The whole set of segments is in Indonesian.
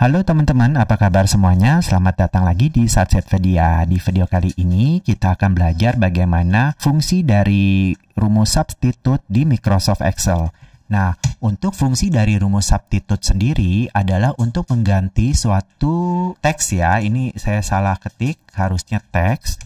Halo teman-teman, apa kabar semuanya? Selamat datang lagi di Satset Vedia. Di video kali ini kita akan belajar bagaimana fungsi dari rumus substitute di Microsoft Excel. Nah, untuk fungsi dari rumus substitute sendiri adalah untuk mengganti suatu teks ya. Ini saya salah ketik, harusnya teks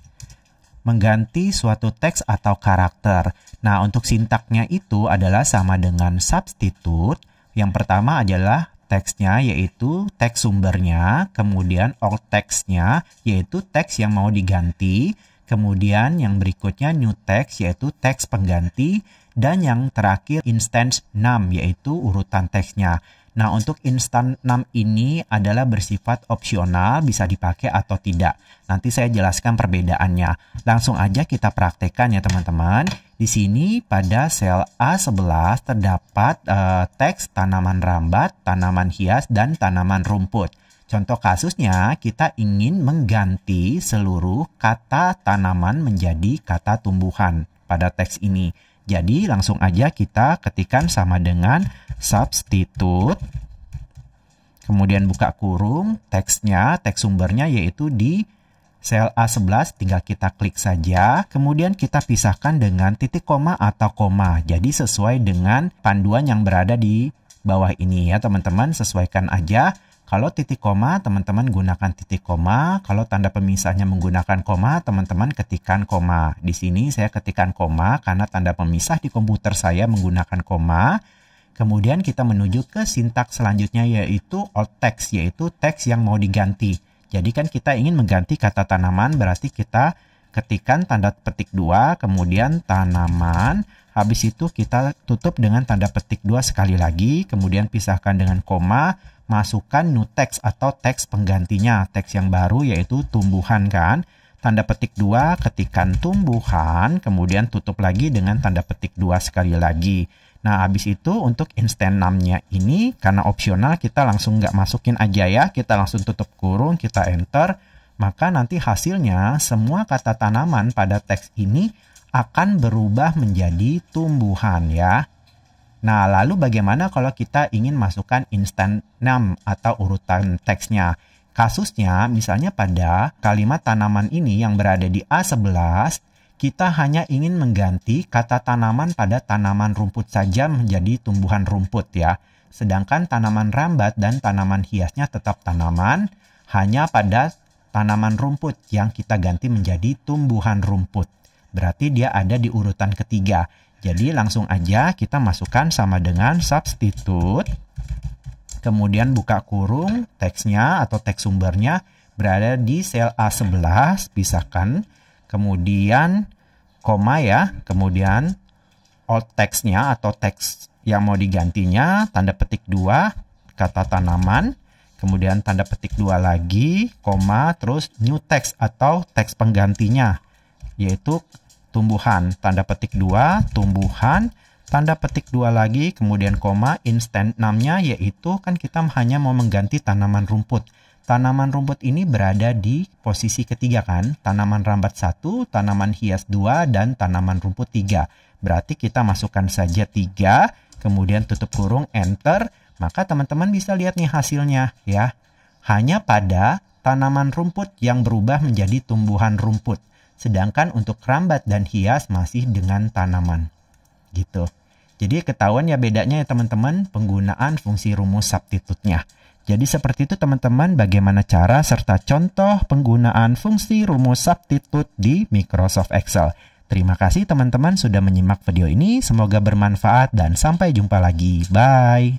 mengganti suatu teks atau karakter. Nah, untuk sintaknya itu adalah sama dengan substitute. Yang pertama adalah teksnya yaitu teks sumbernya, kemudian alt teksnya yaitu teks yang mau diganti, kemudian yang berikutnya new text yaitu teks pengganti dan yang terakhir instance 6 yaitu urutan teksnya. Nah, untuk instan 6 ini adalah bersifat opsional, bisa dipakai atau tidak. Nanti saya jelaskan perbedaannya. Langsung aja kita praktekkan ya teman-teman. Di sini pada sel A11 terdapat uh, teks tanaman rambat, tanaman hias, dan tanaman rumput. Contoh kasusnya, kita ingin mengganti seluruh kata tanaman menjadi kata tumbuhan pada teks ini. Jadi langsung aja kita ketikkan sama dengan substitute kemudian buka kurung teksnya teks sumbernya yaitu di sel A11 tinggal kita klik saja kemudian kita pisahkan dengan titik koma atau koma jadi sesuai dengan panduan yang berada di bawah ini ya teman-teman sesuaikan aja kalau titik koma teman-teman gunakan titik koma kalau tanda pemisahnya menggunakan koma teman-teman ketikan koma di sini saya ketikan koma karena tanda pemisah di komputer saya menggunakan koma Kemudian kita menuju ke sintaks selanjutnya yaitu alt text, yaitu teks yang mau diganti. Jadi kan kita ingin mengganti kata tanaman berarti kita ketikan tanda petik 2, kemudian tanaman, habis itu kita tutup dengan tanda petik 2 sekali lagi, kemudian pisahkan dengan koma, masukkan new text atau teks penggantinya, teks yang baru yaitu tumbuhan kan. Tanda petik 2, ketikan tumbuhan, kemudian tutup lagi dengan tanda petik 2 sekali lagi. Nah, habis itu untuk instant namnya ini karena opsional kita langsung nggak masukin aja ya, kita langsung tutup kurung, kita enter, maka nanti hasilnya semua kata tanaman pada teks ini akan berubah menjadi tumbuhan ya. Nah, lalu bagaimana kalau kita ingin masukkan instant num atau urutan teksnya? Kasusnya misalnya pada kalimat tanaman ini yang berada di A11 kita hanya ingin mengganti kata tanaman pada tanaman rumput saja menjadi tumbuhan rumput ya. Sedangkan tanaman rambat dan tanaman hiasnya tetap tanaman, hanya pada tanaman rumput yang kita ganti menjadi tumbuhan rumput. Berarti dia ada di urutan ketiga. Jadi langsung aja kita masukkan sama dengan substitute. Kemudian buka kurung teksnya atau teks sumbernya berada di sel A11, pisahkan. Kemudian koma ya, kemudian alt text-nya atau teks yang mau digantinya, tanda petik 2, kata tanaman, kemudian tanda petik 2 lagi, koma, terus new text atau teks penggantinya, yaitu tumbuhan, tanda petik 2, tumbuhan, tanda petik dua lagi, kemudian koma, instant namanya yaitu kan kita hanya mau mengganti tanaman rumput. Tanaman rumput ini berada di posisi ketiga kan, tanaman rambat 1, tanaman hias 2, dan tanaman rumput 3. Berarti kita masukkan saja 3, kemudian tutup kurung, enter, maka teman-teman bisa lihat nih hasilnya ya. Hanya pada tanaman rumput yang berubah menjadi tumbuhan rumput, sedangkan untuk rambat dan hias masih dengan tanaman. Gitu. Jadi ketahuan ya bedanya ya teman-teman penggunaan fungsi rumus substitutnya. Jadi seperti itu teman-teman bagaimana cara serta contoh penggunaan fungsi rumus substitute di Microsoft Excel. Terima kasih teman-teman sudah menyimak video ini, semoga bermanfaat dan sampai jumpa lagi. Bye!